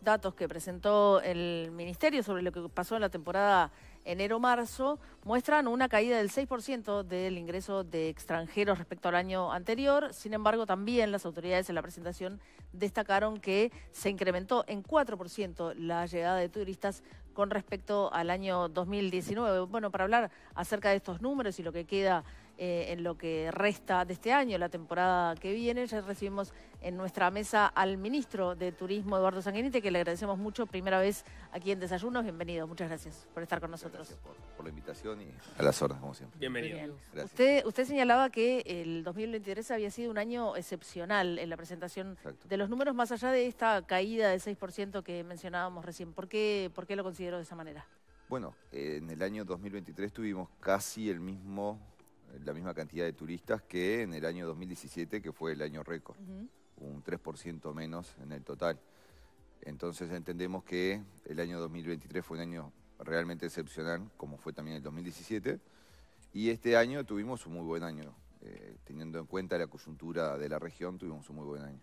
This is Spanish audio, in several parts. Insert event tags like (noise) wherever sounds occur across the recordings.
datos que presentó el Ministerio sobre lo que pasó en la temporada enero-marzo muestran una caída del 6% del ingreso de extranjeros respecto al año anterior. Sin embargo, también las autoridades en la presentación destacaron que se incrementó en 4% la llegada de turistas con respecto al año 2019. Bueno, para hablar acerca de estos números y lo que queda eh, en lo que resta de este año, la temporada que viene. Ya recibimos en nuestra mesa al ministro de Turismo, Eduardo Sanguinite, que le agradecemos mucho, primera vez aquí en Desayunos. Bienvenido, muchas gracias por estar con nosotros. Gracias por, la invitación y a las horas, como siempre. Bienvenido. Usted, señalaba que el 2023 había sido un año excepcional en la presentación de los números, más allá de esta caída del 6% que mencionábamos recién. ¿Por qué, lo considero de esa manera? Bueno, en el año 2023 tuvimos casi el mismo la misma cantidad de turistas que en el año 2017, que fue el año récord, un 3% menos en el total. Entonces entendemos que el año 2023 fue un año realmente excepcional, como fue también el 2017, y este año tuvimos un muy buen año. Eh, teniendo en cuenta la coyuntura de la región, tuvimos un muy buen año.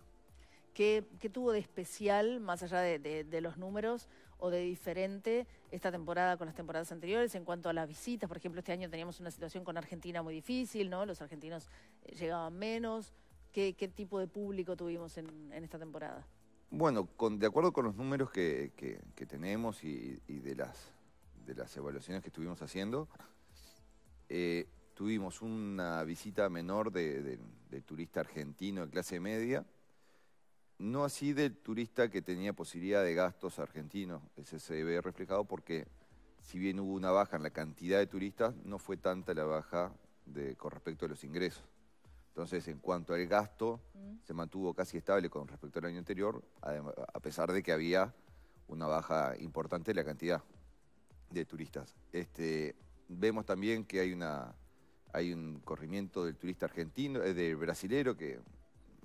¿Qué, tuvo de especial, más allá de los números, o de diferente esta temporada con las temporadas anteriores en cuanto a las visitas. Por ejemplo, este año teníamos una situación con Argentina muy difícil, ¿no? Los argentinos eh, llegaban menos. ¿Qué, tipo de público tuvimos en, esta temporada? Bueno, de acuerdo con los números que, tenemos y, de, las, evaluaciones que estuvimos haciendo, eh, tuvimos una visita menor de turista argentino de clase media no así del turista que tenía posibilidad de gastos argentinos. Ese se ve reflejado porque si bien hubo una baja en la cantidad de turistas, no fue tanta la baja de, con respecto a los ingresos. Entonces, en cuanto al gasto, mm. se mantuvo casi estable con respecto al año anterior, a pesar de que había una baja importante en la cantidad de turistas. Este, vemos también que hay, una, hay un corrimiento del turista argentino, eh, del brasilero, que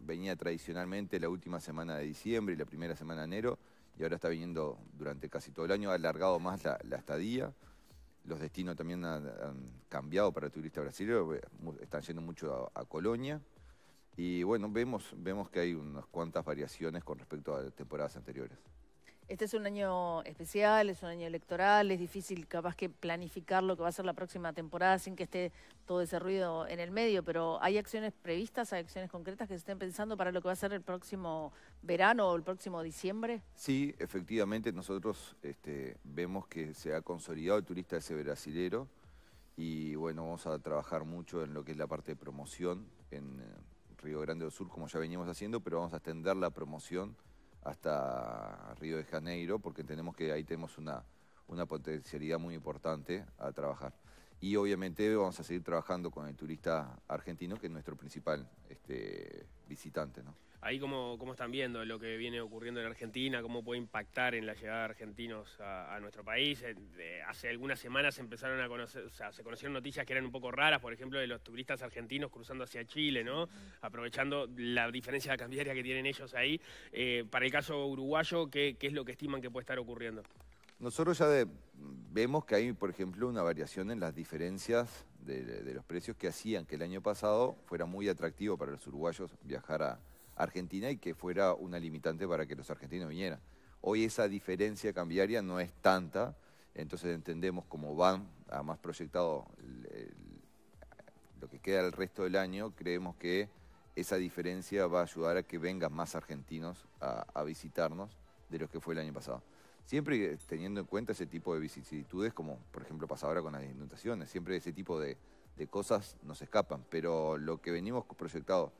venía tradicionalmente la última semana de diciembre y la primera semana de enero, y ahora está viniendo durante casi todo el año, ha alargado más la, estadía, los destinos también han, cambiado para el turista brasileño, eh, están yendo mucho a, Colonia, y bueno, vemos, vemos que hay unas cuantas variaciones con respecto a temporadas anteriores. Este es un año especial, es un año electoral, es difícil capaz que planificar lo que va a ser la próxima temporada sin que esté todo ese ruido en el medio, pero ¿hay acciones previstas, hay acciones concretas que se estén pensando para lo que va a ser el próximo verano o el próximo diciembre? Sí, efectivamente nosotros este, vemos que se ha consolidado el turista ese brasilero y bueno, vamos a trabajar mucho en lo que es la parte de promoción en eh, Río Grande del Sur, como ya veníamos haciendo, pero vamos a extender la promoción hasta Río de Janeiro, porque entendemos que ahí tenemos una, potencialidad muy importante a trabajar. Y obviamente vamos a seguir trabajando con el turista argentino, que es nuestro principal este, visitante. ¿no? Ahí cómo, están viendo lo que viene ocurriendo en Argentina, cómo puede impactar en la llegada de argentinos a, nuestro país. Eh, hace algunas semanas se empezaron a conocer, o sea, se conocieron noticias que eran un poco raras, por ejemplo, de los turistas argentinos cruzando hacia Chile, ¿no? Aprovechando la diferencia cambiaria que tienen ellos ahí. Eh, para el caso uruguayo, ¿qué, es lo que estiman que puede estar ocurriendo? Nosotros ya vemos que hay, por ejemplo, una variación en las diferencias de, de, los precios que hacían que el año pasado fuera muy atractivo para los uruguayos viajar a, Argentina y que fuera una limitante para que los argentinos vinieran. Hoy esa diferencia cambiaria no es tanta, entonces entendemos cómo van, más proyectado lo que queda el resto del año, creemos que esa diferencia va a ayudar a que vengan más argentinos a, visitarnos de los que fue el año pasado siempre teniendo en cuenta ese tipo de vicisitudes, como por ejemplo pasa ahora con las inundaciones, siempre ese tipo de cosas nos escapan, pero lo que venimos proyectado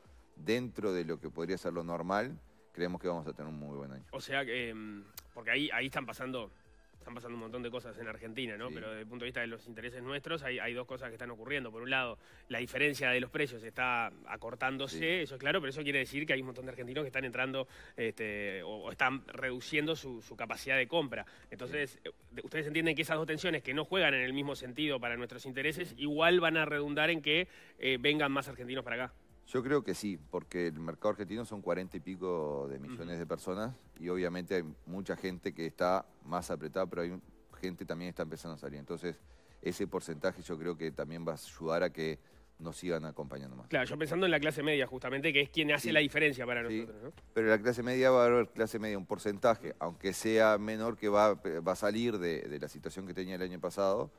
dentro de lo que podría ser lo normal, creemos que vamos a tener un muy buen año. O sea, que, em, porque ahí, ahí están pasando están pasando un montón de cosas en Argentina, ¿no? Pero desde el punto de vista de los intereses nuestros, hay, dos cosas que están ocurriendo. Por un lado, la diferencia de los precios está acortándose, eso es claro, pero eso quiere decir que hay un montón de argentinos que están entrando este, o, están reduciendo su, capacidad de compra. Entonces, eh, ustedes entienden que esas dos tensiones que no juegan en el mismo sentido para nuestros intereses, igual van a redundar en que eh, vengan más argentinos para acá. Yo creo que sí, porque el mercado argentino son 40 y pico de millones de personas y obviamente hay mucha gente que está más apretada, pero hay gente que también está empezando a salir. Entonces, ese porcentaje yo creo que también va a ayudar a que nos sigan acompañando más. Claro, yo pensando en la clase media justamente, que es quien hace la diferencia para nosotros. ¿no? Pero la clase media va a haber clase media, un porcentaje, aunque sea menor que va, va a salir de la situación que tenía el año pasado,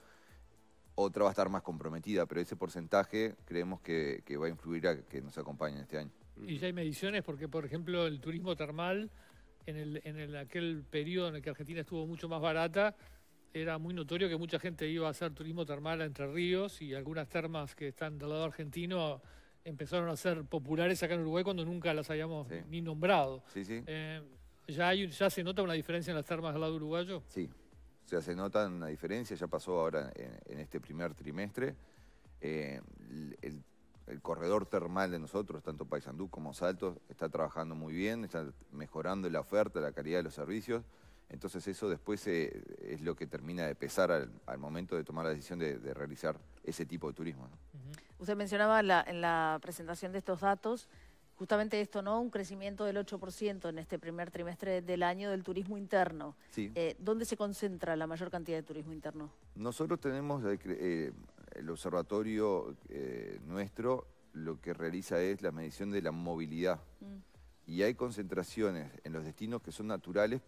otra va a estar más comprometida, pero ese porcentaje creemos que, va a influir a que nos acompañen este año. Y ya hay mediciones porque, por ejemplo, el turismo termal, en, el, en aquel periodo en el que Argentina estuvo mucho más barata, era muy notorio que mucha gente iba a hacer turismo termal a Entre Ríos y algunas termas que están del lado argentino empezaron a ser populares acá en Uruguay cuando nunca las habíamos ni nombrado. Eh, ¿ya, hay, ¿Ya se nota una diferencia en las termas del lado uruguayo? Sí, o sea, se nota una diferencia, ya pasó ahora en, este primer trimestre. Eh, el, corredor termal de nosotros, tanto Paisandú como Salto, está trabajando muy bien, está mejorando la oferta, la calidad de los servicios. Entonces eso después eh, es lo que termina de pesar al, momento de tomar la decisión de, realizar ese tipo de turismo. Usted mencionaba en la presentación de estos datos justamente esto, ¿no? Un crecimiento del 8% en este primer trimestre del año del turismo interno. Eh, ¿Dónde se concentra la mayor cantidad de turismo interno? Nosotros tenemos eh, eh, el observatorio nuestro, lo que realiza es la medición de la movilidad. Mm. Y hay concentraciones en los destinos que son naturales,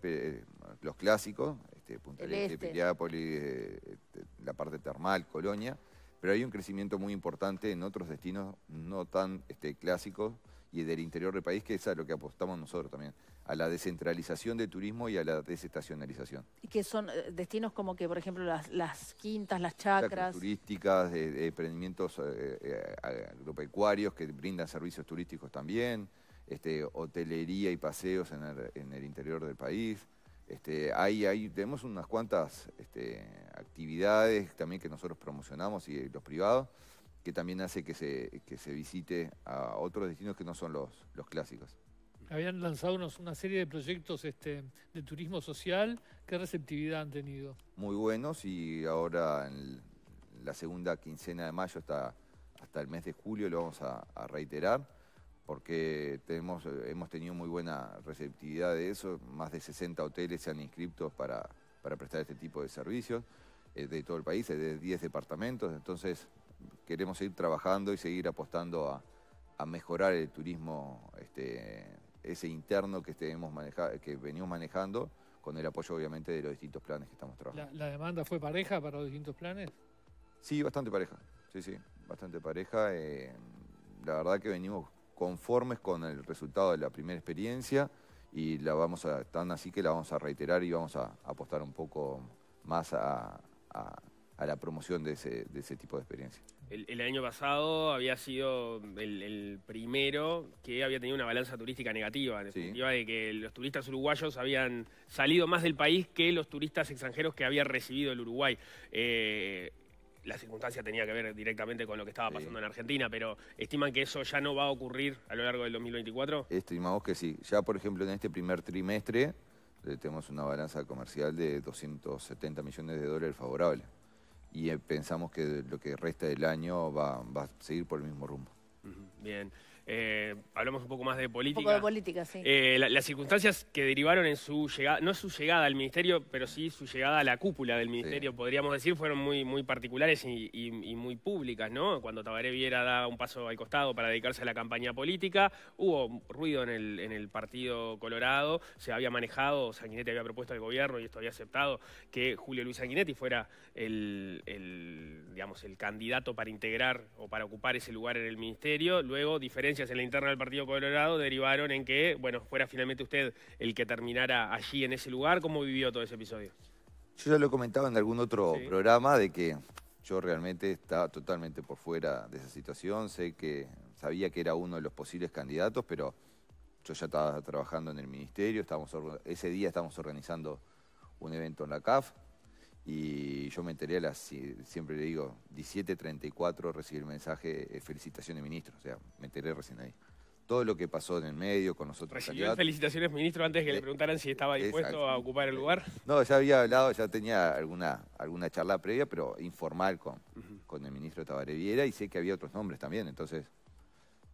los clásicos, este, Punta este. este, la parte termal, Colonia, pero hay un crecimiento muy importante en otros destinos no tan clásicos, y del interior del país, que es a lo que apostamos nosotros también, a la descentralización del turismo y a la desestacionalización. Y que son eh, destinos como que, por ejemplo, las, quintas, las chacras. turísticas, eh, de, emprendimientos eh, agropecuarios que brindan servicios turísticos también, este, hotelería y paseos en el, interior del país. Este, hay, tenemos unas cuantas este, actividades también que nosotros promocionamos y los privados que también hace que se, se visite a otros destinos que no son los, los clásicos. Habían lanzado una serie de proyectos este, de turismo social. ¿Qué receptividad han tenido? Muy buenos y ahora en la segunda quincena de mayo hasta, hasta el mes de julio lo vamos a, reiterar porque tenemos, hemos tenido muy buena receptividad de eso. Más de 60 hoteles se han inscrito para, para prestar este tipo de servicios eh, de todo el país, de 10 departamentos. Entonces queremos seguir trabajando y seguir apostando a, mejorar el turismo este, ese interno que, que venimos manejando con el apoyo obviamente de los distintos planes que estamos trabajando. ¿La, demanda fue pareja para los distintos planes? Sí, bastante pareja, sí, sí, bastante pareja. Eh, la verdad que venimos conformes con el resultado de la primera experiencia y la vamos a, tan así que la vamos a reiterar y vamos a, apostar un poco más a, la promoción de ese, tipo de experiencias. El, año pasado había sido el, primero que había tenido una balanza turística negativa, en el de que los turistas uruguayos habían salido más del país que los turistas extranjeros que había recibido el Uruguay. Eh, la circunstancia tenía que ver directamente con lo que estaba pasando en Argentina, pero estiman que eso ya no va a ocurrir a lo largo del 2024. Estimamos que sí. Ya, por ejemplo, en este primer trimestre eh, tenemos una balanza comercial de 270 millones de dólares favorable y eh, pensamos que lo que resta del año va, va a seguir por el mismo rumbo. Bien. Eh, hablamos un poco más de política. Un poco de política, sí. Eh, las circunstancias que derivaron en su llegada, no su llegada al ministerio, pero sí su llegada a la cúpula del ministerio, podríamos decir, fueron muy, muy particulares y, muy públicas, ¿no? Cuando Tabaré Viera da un paso al costado para dedicarse a la campaña política, hubo ruido en el, Partido Colorado, se había manejado, Sanguinetti había propuesto al gobierno y esto había aceptado que Julio Luis Sanguinetti fuera el, digamos, el candidato para integrar o para ocupar ese lugar en el ministerio. Luego, diferencia en la interna del Partido Colorado derivaron en que, bueno, fuera finalmente usted el que terminara allí en ese lugar. ¿Cómo vivió todo ese episodio? Yo ya lo comentaba en algún otro programa de que yo realmente estaba totalmente por fuera de esa situación. Sé que sabía que era uno de los posibles candidatos, pero yo ya estaba trabajando en el ministerio. ese día estábamos organizando un evento en la CAF y yo me enteré a las, siempre le digo, 17.34 recibí el mensaje, eh, felicitaciones ministro. O sea, me enteré recién ahí. Todo lo que pasó en el medio con nosotros. ¿Recibió felicitaciones, ministro, antes que le eh, preguntaran si estaba dispuesto a ocupar el lugar? No, ya había hablado, ya tenía alguna, alguna charla previa, pero informal con, con el ministro Tabareviera y sé que había otros nombres también. Entonces,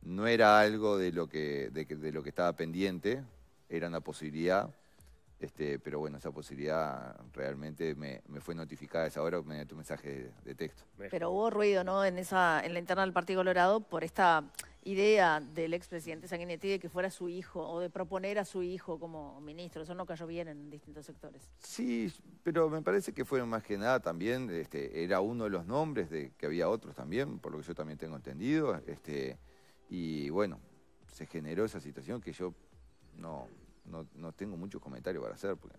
no era algo de lo que, de, de lo que estaba pendiente, era una posibilidad este, pero bueno, esa posibilidad realmente me, fue notificada a esa hora mediante un mensaje de, texto. Pero hubo ruido, ¿no? En esa, en la interna del Partido Colorado por esta idea del expresidente Sanguinetti de que fuera su hijo o de proponer a su hijo como ministro. Eso no cayó bien en distintos sectores. Sí, pero me parece que fue más que nada también, este, era uno de los nombres de que había otros también, por lo que yo también tengo entendido. Este, y bueno, se generó esa situación que yo no no, tengo muchos comentarios para hacer, porque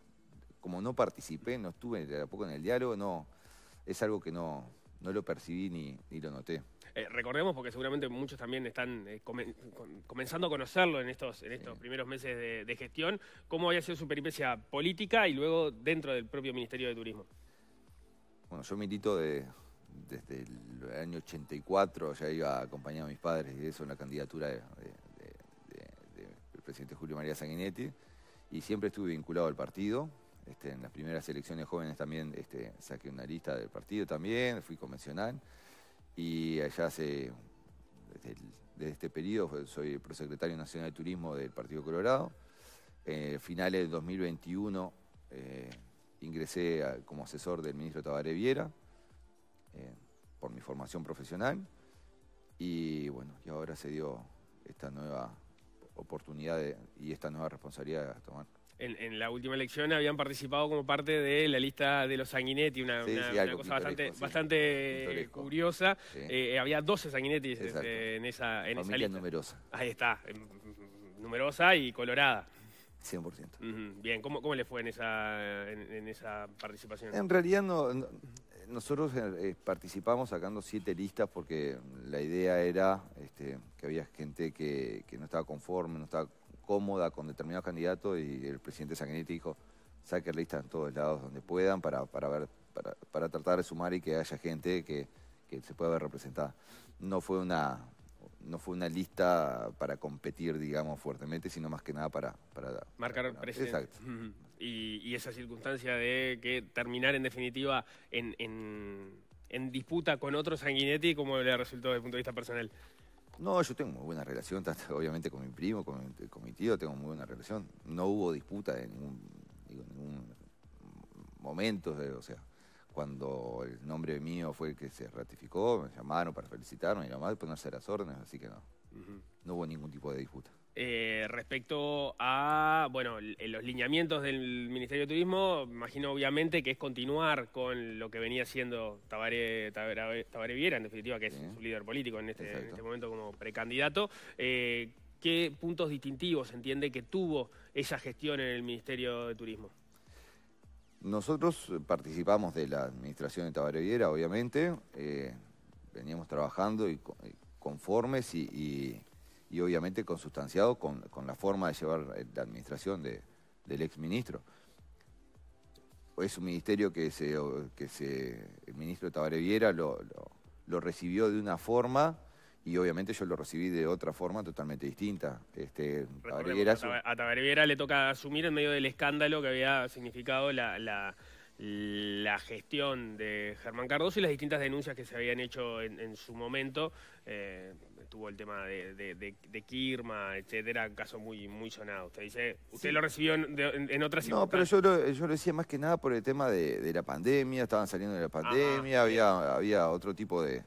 como no participé, no estuve de a poco en el diálogo, no, es algo que no, lo percibí ni, lo noté. Eh, recordemos, porque seguramente muchos también están eh, comenzando a conocerlo en estos, en estos primeros meses de, gestión, cómo había sido su peripecia política y luego dentro del propio Ministerio de Turismo. Bueno, yo milito desde el año 84, ya iba acompañado a mis padres y eso en la candidatura de, presidente Julio María Sanguinetti, y siempre estuve vinculado al partido. Este, en las primeras elecciones jóvenes también este, saqué una lista del partido también, fui convencional, y allá hace, desde, este periodo, soy prosecretario nacional de turismo del Partido Colorado. Eh, finales del 2021 eh, ingresé como asesor del ministro Tabaré Viera eh, por mi formación profesional y bueno, y ahora se dio esta nueva oportunidad y esta nueva responsabilidad de tomar. En, la última elección habían participado como parte de la lista de los Sanguinetti, una, cosa bastante, curiosa. Eh, había 12 Sanguinetti este, en, esa, en lista. numerosa. Ahí está, numerosa y colorada. 100%. Bien, ¿Cómo, ¿cómo le fue en esa, en, esa participación? En realidad no nosotros eh, eh, participamos sacando siete listas porque la idea era este, que había gente que, no estaba conforme, no estaba cómoda con determinados candidatos y el presidente Sanguinetti dijo, saquen listas en todos lados donde puedan para, ver, para, tratar de sumar y que haya gente que, se pueda ver representada. No fue, una, no fue una lista para competir, digamos, fuertemente, sino más que nada para... para Marcar presidente. Exacto y, esa circunstancia de que terminar en definitiva en, en, disputa con otro Sanguinetti, ¿cómo le resultó desde el punto de vista personal? No, yo tengo muy buena relación, obviamente con mi primo, con, mi tío, tengo muy buena relación. No hubo disputa en ningún, momento, eh, o sea, cuando el nombre mío fue el que se ratificó, me llamaron para felicitarme y demás, ponerse pues las órdenes, así que no, no hubo ningún tipo de disputa. Eh, respecto a bueno, los lineamientos del Ministerio de Turismo, imagino obviamente que es continuar con lo que venía siendo Tabare Tabaré, en definitiva, que es su líder político en este, este momento como precandidato. Eh, ¿Qué puntos distintivos entiende que tuvo esa gestión en el Ministerio de Turismo? Nosotros participamos de la administración de Tabare Viera, obviamente. Eh, veníamos trabajando y, conformes y y obviamente consustanciado con, con la forma de llevar eh, la administración de, del exministro. Es un ministerio que, se, que se, el ministro Tabaré Viera lo, recibió de una forma y obviamente yo lo recibí de otra forma totalmente distinta. Este, a Tabareviera le toca asumir en medio del escándalo que había significado la, gestión de Germán Cardoso y las distintas denuncias que se habían hecho en, su momento eh, tuvo el tema de, de, Kirma, etcétera, un caso muy, muy sonado. Usted dice, usted lo recibió en, en, en No, pero yo lo, yo decía más que nada por el tema de, la pandemia, estaban saliendo de la pandemia, había, había otro tipo de,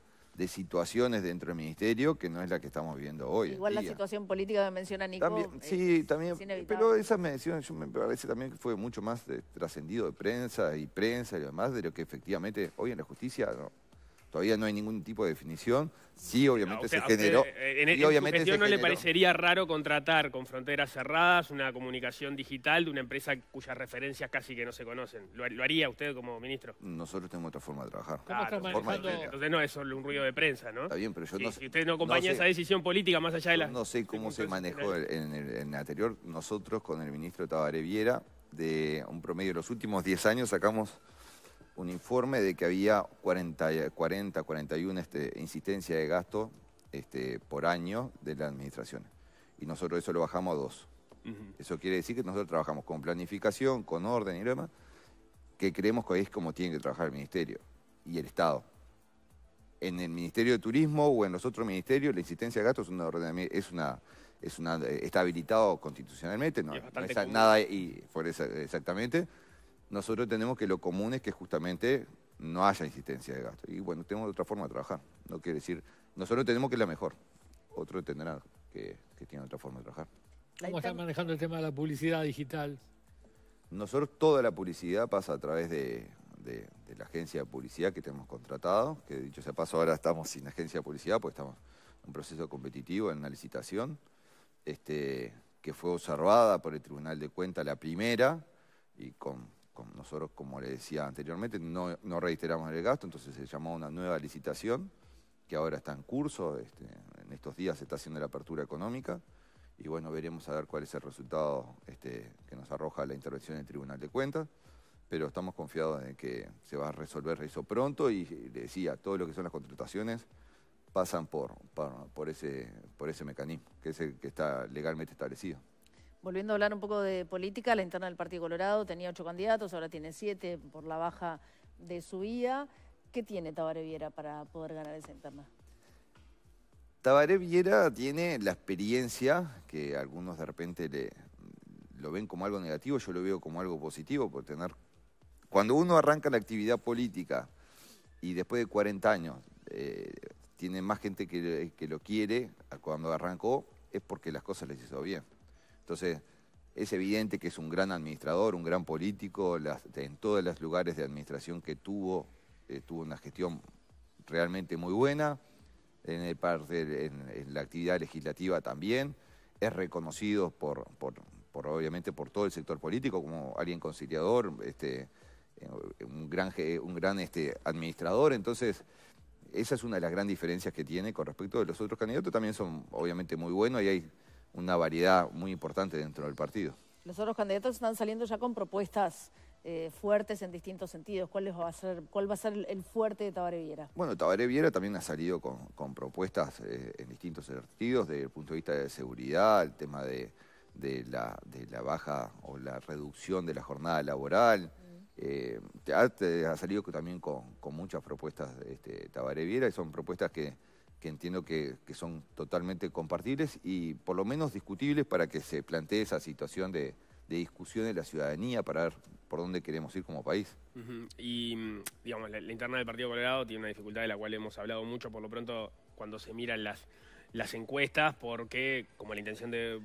situaciones dentro del ministerio que no es la que estamos viendo hoy. Igual la situación política que menciona Nico. También, sí, también. pero esas menciones, yo me parece también que fue mucho más trascendido de prensa y prensa y demás de lo que efectivamente hoy en la justicia Todavía no hay ningún tipo de definición. Sí, obviamente se generó. y eh, eh, e- no le parecería raro contratar con fronteras cerradas una comunicación digital de una empresa cuyas referencias casi que no se conocen? ¿Lo, haría usted como ministro? Nosotros tenemos otra forma de trabajar. Claro, entonces no es solo un ruido de prensa, ¿no? Está bien, pero yo no sé. Si usted no acompaña esa decisión política más allá de la... No sé cómo se manejó en, el, anterior. Nosotros con el ministro Tabaré Viera, de un promedio de los últimos 10 años sacamos un informe de que había 40, 40 41 este, insistencia de gasto este, por año de la administración. Y nosotros eso lo bajamos a dos. Eso quiere decir que nosotros trabajamos con planificación, con orden y demás, que creemos que es como tiene que trabajar el Ministerio y el Estado. En el Ministerio de Turismo o en los otros ministerios, la insistencia de gasto es una, eh, está habilitado constitucionalmente, no, es, nada y por exactamente nosotros tenemos que lo común es que justamente no haya insistencia de gasto. Y bueno, tenemos otra forma de trabajar. No quiere decir, nosotros tenemos que es la mejor. Otro tendrá que, que otra forma de trabajar. ¿Cómo están manejando el tema de la publicidad digital? Nosotros toda la publicidad pasa a través de, la agencia de publicidad que tenemos contratado, que dicho sea paso, ahora estamos sin agencia de publicidad, pues estamos en un proceso competitivo, en una licitación, este, que fue observada por el Tribunal de Cuentas la primera, y con nosotros, como le decía anteriormente, no, reiteramos el gasto, entonces se llamó una nueva licitación que ahora está en curso, este, en estos días se está haciendo la apertura económica y bueno, veremos a ver cuál es el resultado este, que nos arroja la intervención del Tribunal de Cuentas, pero estamos confiados en que se va a resolver eso pronto y le decía, todo lo que son las contrataciones pasan por, por, ese, por ese mecanismo, que es el que está legalmente establecido. Volviendo a hablar un poco de política, la interna del Partido Colorado tenía ocho candidatos, ahora tiene siete por la baja de su ¿Qué tiene Tabaré Viera para poder ganar esa interna? Tabaré Viera tiene la experiencia que algunos de repente lo ven como algo negativo, yo lo veo como algo positivo, por tener... Cuando uno arranca la actividad política y después de 40 años eh, tiene más gente que, que lo quiere cuando arrancó, es porque las cosas les hizo bien. Entonces, es evidente que es un gran administrador, un gran político, en todos los lugares de administración que tuvo, eh, tuvo una gestión realmente muy buena, en, el parte, en, la actividad legislativa también, es reconocido por, por, obviamente por todo el sector político como alguien conciliador, este, eh, un gran, un gran este, administrador, entonces esa es una de las grandes diferencias que tiene con respecto de los otros candidatos, también son obviamente muy buenos y hay una variedad muy importante dentro del partido. Los otros candidatos están saliendo ya con propuestas eh, fuertes en distintos sentidos. ¿Cuál, va, a ser, cuál va a ser el fuerte de Tabaré Viera? Bueno, Tabaré Viera también ha salido con, propuestas eh, en distintos sentidos, desde el punto de vista de seguridad, el tema de, de, la, baja o la reducción de la jornada laboral. Mm. Eh, ha, salido también con, muchas propuestas este, Tabaré Viera y son propuestas que que entiendo que, son totalmente compartibles y por lo menos discutibles para que se plantee esa situación de, discusión de la ciudadanía para ver por dónde queremos ir como país. Y, digamos, la, interna del Partido Colorado tiene una dificultad de la cual hemos hablado mucho, por lo pronto, cuando se miran las encuestas, porque como la intención de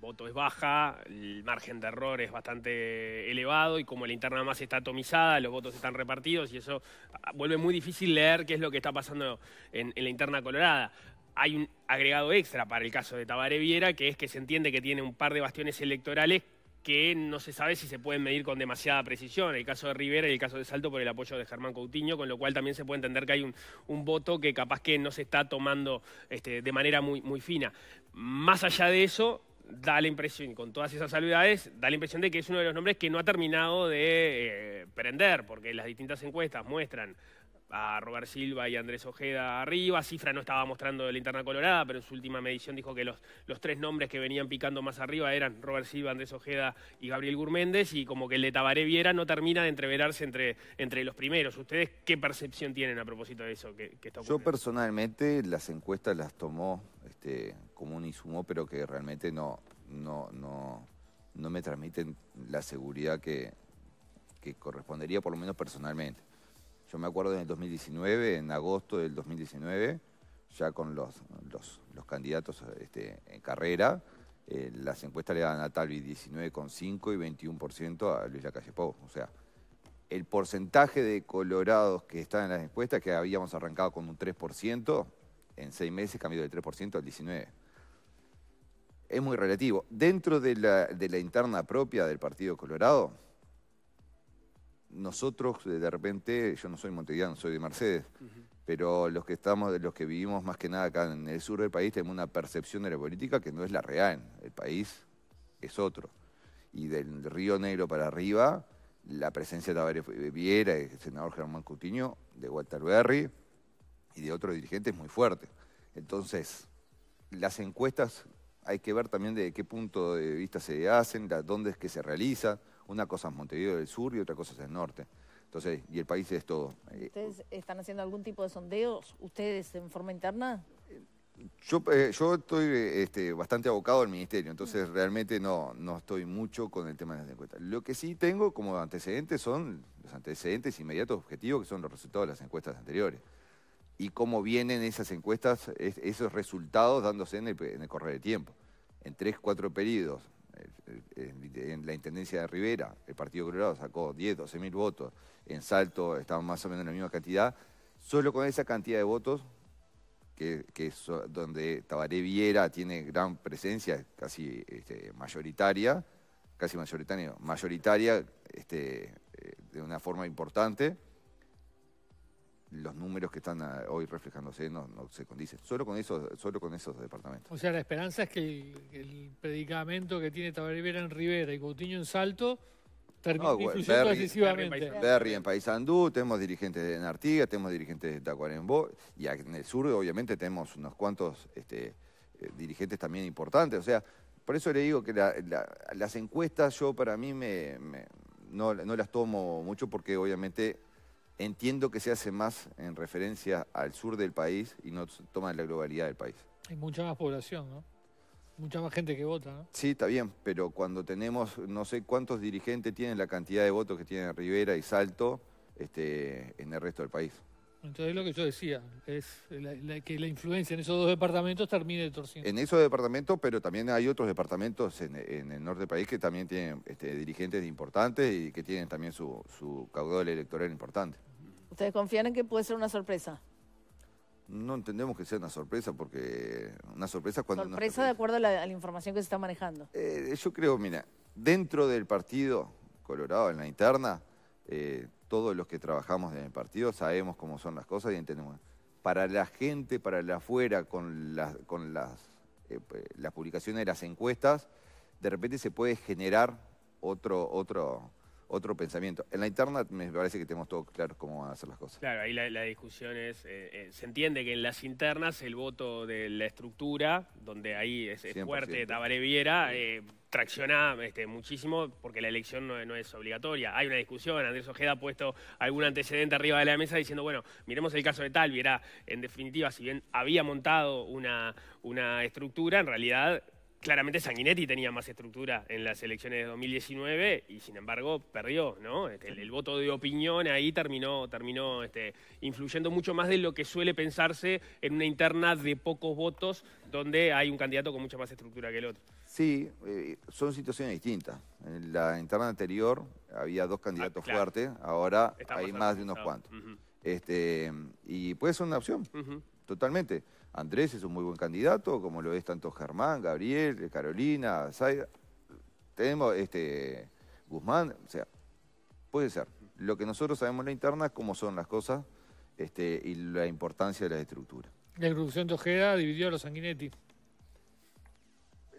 voto es baja, el margen de error es bastante elevado y como la interna más está atomizada, los votos están repartidos y eso ah, vuelve muy difícil leer qué es lo que está pasando en, la interna colorada hay un agregado extra para el caso de Tabaré Viera, que es que se entiende que tiene un par de bastiones electorales que no se sabe si se pueden medir con demasiada precisión. El caso de Rivera y el caso de Salto por el apoyo de Germán Coutinho, con lo cual también se puede entender que hay un, voto que capaz que no se está tomando este, de manera muy, muy fina. Más allá de eso, da la impresión, con todas esas salvedades, da la impresión de que es uno de los nombres que no ha terminado de eh, prender, porque las distintas encuestas muestran a Robert Silva y Andrés Ojeda arriba. Cifra no estaba mostrando de interna colorada, pero en su última medición dijo que los, tres nombres que venían picando más arriba eran Robert Silva, Andrés Ojeda y Gabriel Gurméndez, y como que el de Tabaré Viera no termina de entreverarse entre, entre los primeros. ¿Ustedes qué percepción tienen a propósito de eso que, Yo personalmente las encuestas las tomó este, como un insumo, pero que realmente no, no, me transmiten la seguridad que, correspondería, por lo menos personalmente. Yo me acuerdo en el 2019, en agosto del 2019, ya con los, los, candidatos este, en carrera, eh, las encuestas le dan a Talvi 19,5 y 21% a Luis Lacalle O sea, el porcentaje de colorados que están en las encuestas, que habíamos arrancado con un 3%, en seis meses cambió del 3% al 19%. Es muy relativo. Dentro de la, interna propia del Partido Colorado, nosotros eh, de repente, yo no soy montediano, soy de Mercedes, pero los que estamos, los que vivimos más que nada acá en el sur del país, tenemos una percepción de la política que no es la real. El país es otro. Y del Río Negro para arriba, la presencia de Tavares Viera, el senador Germán Cutiño, de Walter Berry, y de otros dirigentes muy fuerte. Entonces, las encuestas hay que ver también de qué punto de vista se hacen, dónde es que se realiza. Una cosa es Montevideo del Sur y otra cosa es el norte. Entonces, y el país es todo. Eh, ¿Ustedes están haciendo algún tipo de sondeos, ustedes, en forma interna? Yo, eh, estoy este, bastante abocado al ministerio, entonces mm. realmente no, no estoy mucho con el tema de las encuestas. Lo que sí tengo como antecedentes son los antecedentes inmediatos objetivos, que son los resultados de las encuestas anteriores y cómo vienen esas encuestas, esos resultados dándose en el, correr del tiempo. En tres, cuatro periodos, eh, eh, en, la Intendencia de Rivera, el Partido Colorado sacó 10, 12 mil votos, en Salto estaban más o menos en la misma cantidad, solo con esa cantidad de votos, que, es donde Tabaré Viera tiene gran presencia, casi este, mayoritaria, casi mayoritaria, mayoritaria este, eh, de una forma importante, los números que están ah, hoy reflejándose no, se condicen. Solo con, esos, solo con esos departamentos. O sea, la esperanza es que el, predicamento que tiene Tabarivera en Rivera y Coutinho en Salto termine no, decisivamente. Berry en Paysandú, tenemos dirigentes en Artigas, tenemos dirigentes de Tacuarembó, y en el sur obviamente tenemos unos cuantos este, eh, dirigentes también importantes. O sea, por eso le digo que las encuestas yo para mí no, no las tomo mucho porque obviamente Entiendo que se hace más en referencia al sur del país y no toma la globalidad del país. Hay mucha más población, ¿no? Mucha más gente que vota, ¿no? Sí, está bien, pero cuando tenemos, no sé cuántos dirigentes tienen la cantidad de votos que tienen Rivera y Salto este, en el resto del país. Entonces lo que yo decía, es que la influencia en esos dos departamentos termine torciendo. En esos departamentos, pero también hay otros departamentos en, el norte del país que también tienen este, dirigentes importantes y que tienen también su, caudal electoral importante. ¿Ustedes confían en que puede ser una sorpresa? No entendemos que sea una sorpresa, porque una sorpresa cuando... Sorpresa, sorpresa. de acuerdo a la, información que se está manejando. Eh, yo creo, mira, dentro del partido Colorado en la interna, eh, todos los que trabajamos en el partido sabemos cómo son las cosas y entendemos. Para la gente, para la afuera, con, las con las, eh, pues, las publicaciones de las encuestas, de repente se puede generar otro, otro, otro pensamiento. En la interna me parece que tenemos todo claro cómo van a hacer las cosas. Claro, ahí la, discusión es, eh, eh, se entiende que en las internas el voto de la estructura, donde ahí es, fuerte Tabaré Viera, eh, tracciona este, muchísimo porque la elección no, no, es obligatoria. Hay una discusión, Andrés Ojeda ha puesto algún antecedente arriba de la mesa diciendo, bueno, miremos el caso de Talvi, era en definitiva, si bien había montado una, una estructura, en realidad claramente Sanguinetti tenía más estructura en las elecciones de 2019 y sin embargo perdió, ¿no? Este, el, voto de opinión ahí terminó, terminó este, influyendo mucho más de lo que suele pensarse en una interna de pocos votos donde hay un candidato con mucha más estructura que el otro. Sí, eh, son situaciones distintas. En la interna anterior había dos candidatos ah, fuertes, ahora hay más de unos cuantos. este, y puede ser una opción totalmente. Andrés es un muy buen candidato, como lo es tanto Germán, Gabriel, eh, Carolina, Zaida. Tenemos este Guzmán, o sea, puede ser. Lo que nosotros sabemos en la interna es cómo son las cosas este, y la importancia de la estructura. La introducción de Ojeda dividió a los sanguinetti.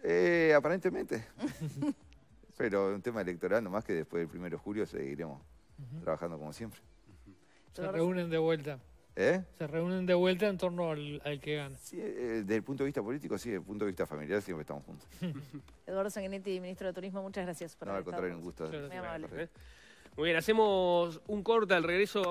Eh, aparentemente. (laughs) Pero es un tema electoral, nomás que después del 1 de julio seguiremos trabajando como siempre. Se reúnen de vuelta. ¿Eh? Se reúnen de vuelta en torno al, que gana. Sí, eh, eh, desde el punto de vista político, sí, desde el punto de vista familiar siempre estamos juntos. (laughs) Eduardo Sanguinetti, ministro de Turismo, muchas gracias por No, haber al contrario, un gusto. Muy bien, hacemos un corte al regreso.